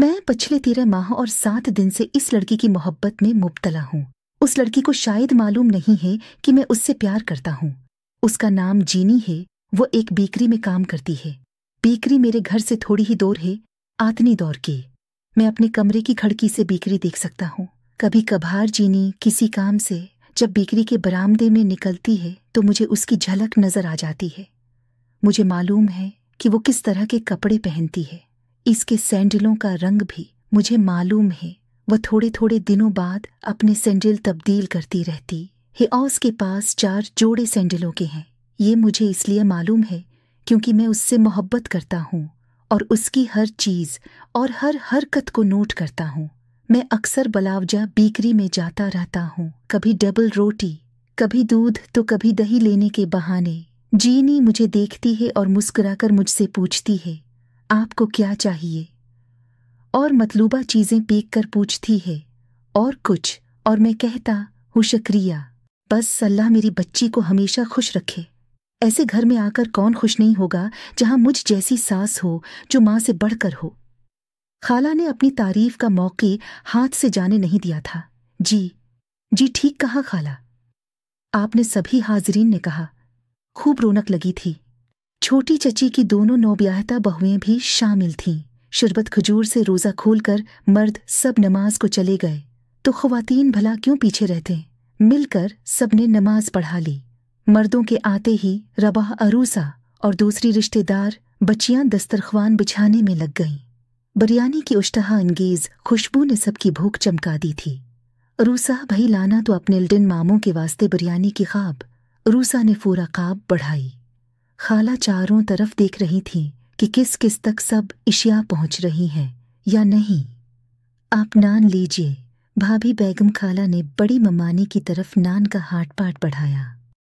मैं पिछले तेरह माह और सात दिन से इस लड़की की मोहब्बत में मुबतला हूँ उस लड़की को शायद मालूम नहीं है कि मैं उससे प्यार करता हूँ उसका नाम जीनी है वो एक बेकरी में काम करती है बेकरी मेरे घर से थोड़ी ही दूर है आतनी दौर की मैं अपने कमरे की खड़की से बेकरी देख सकता हूँ कभी कभार जीनी किसी काम से जब बेकरी के बरामदे में निकलती है तो मुझे उसकी झलक नजर आ जाती है मुझे मालूम है कि वो किस तरह के कपड़े पहनती है इसके सैंडलों का रंग भी मुझे मालूम है वह थोड़े थोड़े दिनों बाद अपने सैंडल तब्दील करती रहती हिओस के पास चार जोड़े सैंडलों के हैं ये मुझे इसलिए मालूम है क्योंकि मैं उससे मोहब्बत करता हूँ और उसकी हर चीज़ और हर हरकत को नोट करता हूँ मैं अक्सर बलावजा बीकरी में जाता रहता हूँ कभी डबल रोटी कभी दूध तो कभी दही लेने के बहाने जीनी मुझे देखती है और मुस्कुराकर मुझसे पूछती है आपको क्या चाहिए और मतलूबा चीजें पीक कर पूछती है और कुछ और मैं कहता हूँ शक्रिया बस सल्लाह मेरी बच्ची को हमेशा खुश रखे ऐसे घर में आकर कौन खुश नहीं होगा जहां मुझ जैसी सास हो जो माँ से बढ़कर हो खाला ने अपनी तारीफ का मौके हाथ से जाने नहीं दिया था जी जी ठीक कहा खाला आपने सभी हाजरीन ने कहा खूब रौनक लगी थी छोटी चची की दोनों नौब्याहता बहुएं भी शामिल थीं शरबत खजूर से रोज़ा खोलकर मर्द सब नमाज को चले गए तो खुवातीन भला क्यों पीछे रहते मिलकर सबने नमाज पढ़ा ली मर्दों के आते ही रबाह अरूसा और दूसरी रिश्तेदार बच्चियां दस्तरख्वान बिछाने में लग गईं बिरयानी की उश्तहा अंगेज खुशबू ने सबकी भूख चमका दी थी रूसा भई लाना तो अपने लिडन मामों के वास्ते बिरयानी की खाब रूसा ने फूरा खाब बढ़ाई खाला चारों तरफ देख रही थी कि किस किस तक सब इशिया पहुंच रही हैं या नहीं आप नान लीजिए भाभी बेगम खाला ने बड़ी ममानी की तरफ नान का हाट पाट बढ़ाया